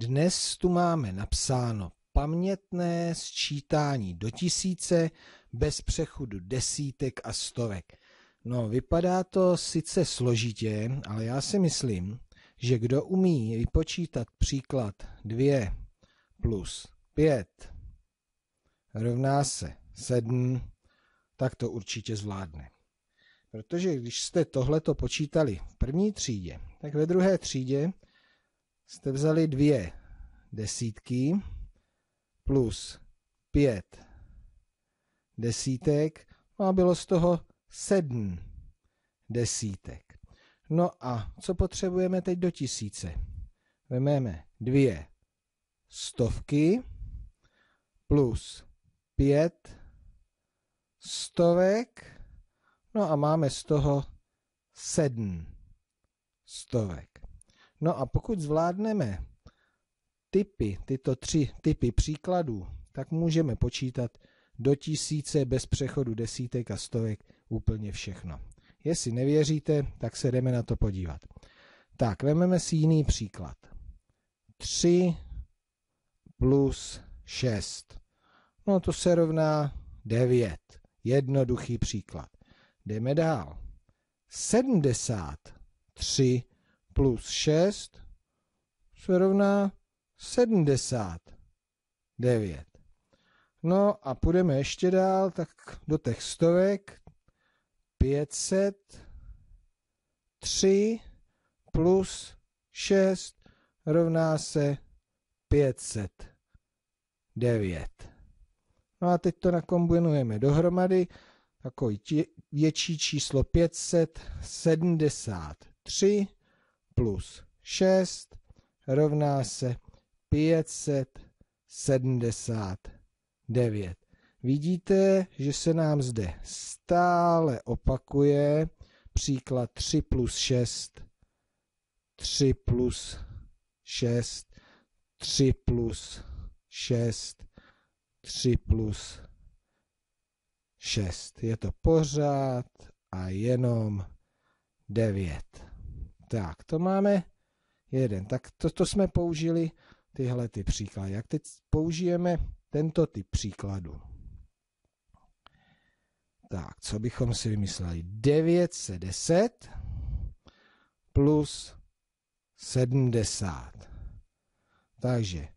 Dnes tu máme napsáno pamětné sčítání do tisíce bez přechodu desítek a stovek. No, vypadá to sice složitě, ale já si myslím, že kdo umí vypočítat příklad 2 plus 5 rovná se 7, tak to určitě zvládne. Protože když jste tohleto počítali v první třídě, tak ve druhé třídě jste vzali dvě desítky plus pět desítek, no a bylo z toho sedm desítek. No a co potřebujeme teď do tisíce? Vememe dvě stovky plus pět stovek, no a máme z toho sedm stovek. No a pokud zvládneme typy, tyto tři typy příkladů, tak můžeme počítat do tisíce bez přechodu desítek a stovek úplně všechno. Jestli nevěříte, tak se jdeme na to podívat. Tak, vezmeme si jiný příklad. 3 plus 6. No to se rovná 9. Jednoduchý příklad. Jdeme dál. 73 plus 6 se rovná 79. No a půjdeme ještě dál, tak do těch stovek. 503 plus 6 rovná se 509. No a teď to nakombinujeme dohromady. Takový větší číslo 573 plus 6 rovná se 579. Vidíte, že se nám zde stále opakuje příklad 3 plus 6, 3 plus 6, 3 plus 6, 3 plus 6. Je to pořád a jenom 9. Tak, to máme jeden. Tak to, to jsme použili tyhle ty příklady. Jak teď použijeme tento typ příkladu? Tak, co bychom si vymysleli? 910 plus 70. Takže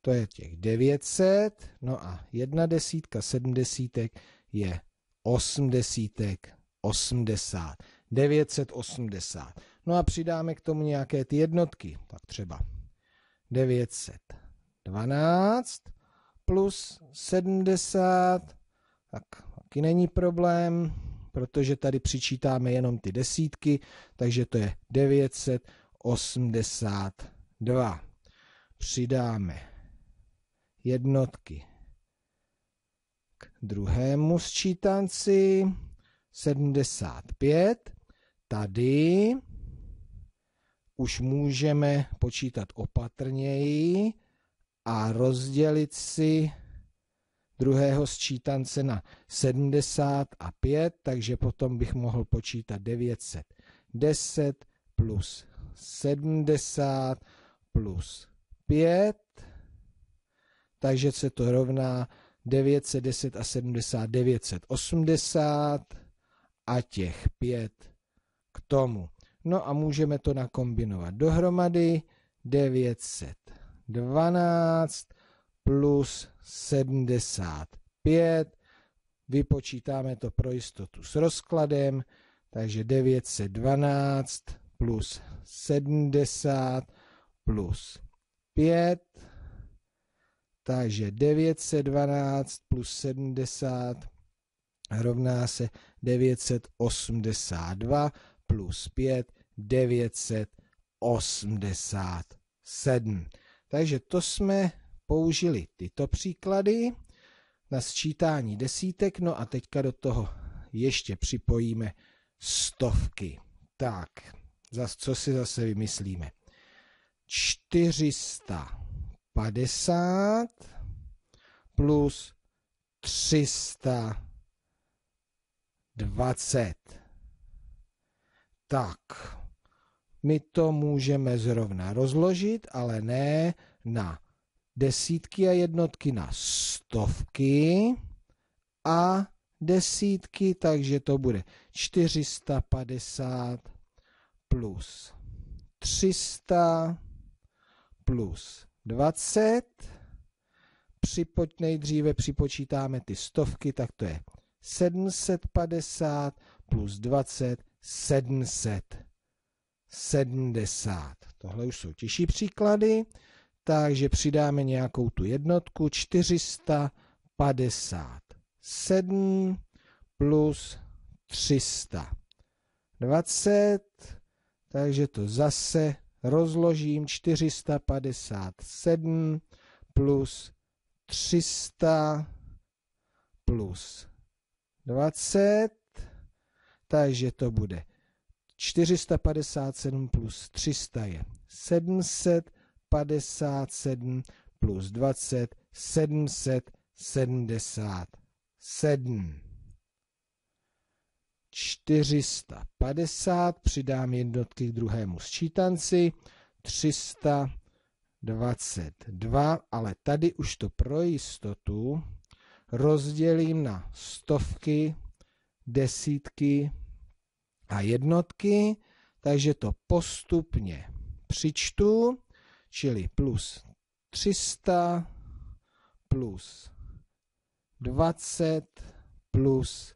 to je těch 900, no a jedna desítka, sedm desítek je osm desítek, 80. 980. No a přidáme k tomu nějaké ty jednotky, tak třeba 912 plus 70, tak taky není problém, protože tady přičítáme jenom ty desítky, takže to je 982. Přidáme jednotky k druhému sčítanci 75. Tady už můžeme počítat opatrněji a rozdělit si druhého sčítance na 70 a 5, takže potom bych mohl počítat 910 plus 70 plus 5, takže se to rovná 910 a 70, 980 a těch 5 k tomu. No a můžeme to nakombinovat dohromady 912 plus 75. Vypočítáme to pro jistotu s rozkladem, takže 912 plus 70 plus 5. Takže 912 plus 70 rovná se 982 plus 5 987. Takže to jsme použili tyto příklady na sčítání desítek, no a teďka do toho ještě připojíme stovky. Tak, zas, co si zase vymyslíme? 450 plus 320. Tak. My to můžeme zrovna rozložit, ale ne na desítky a jednotky na stovky a desítky, takže to bude 450 plus 300 plus 20. Připoč, nejdříve připočítáme ty stovky, tak to je 750 plus 20, 700. 70. Tohle už jsou těžší příklady, takže přidáme nějakou tu jednotku 457 plus 320, takže to zase rozložím 457 plus 300 plus 20, takže to bude 457 plus 300 je 757 plus 20 777. 450 přidám jednotky k druhému sčítanci 322, ale tady už to pro jistotu rozdělím na stovky, desítky, a jednotky, takže to postupně přičtu, čili plus 300 plus 20 plus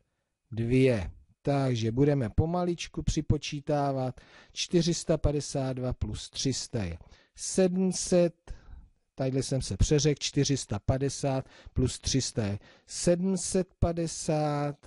2. Takže budeme pomaličku připočítávat. 452 plus 300 je 700. tadyhle jsem se přeřekl. 450 plus 300 je 750.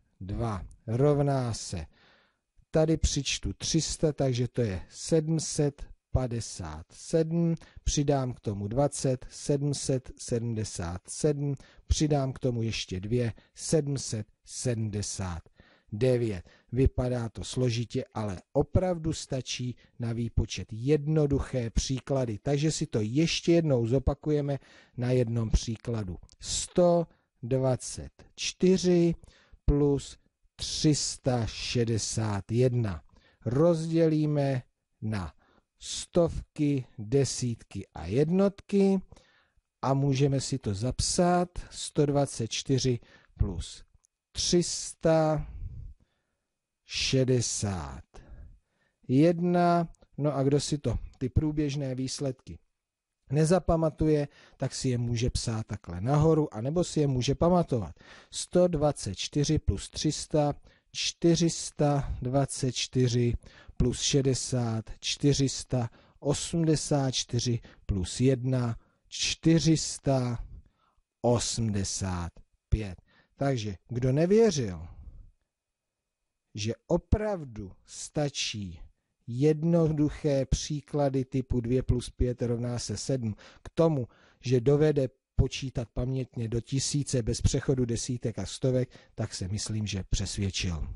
2 rovná se, tady přičtu 300, takže to je 757, přidám k tomu 20, 777, přidám k tomu ještě 2, 779. Vypadá to složitě, ale opravdu stačí na výpočet jednoduché příklady. Takže si to ještě jednou zopakujeme na jednom příkladu. 124 plus 361. Rozdělíme na stovky, desítky a jednotky a můžeme si to zapsat 124 plus 361. No a kdo si to, ty průběžné výsledky nezapamatuje, tak si je může psát takhle nahoru, anebo si je může pamatovat. 124 plus 300, 424 plus 60, 484 plus 1, 485. Takže kdo nevěřil, že opravdu stačí jednoduché příklady typu 2 plus 5 rovná se 7 k tomu, že dovede počítat pamětně do tisíce bez přechodu desítek a stovek, tak se myslím, že přesvědčil.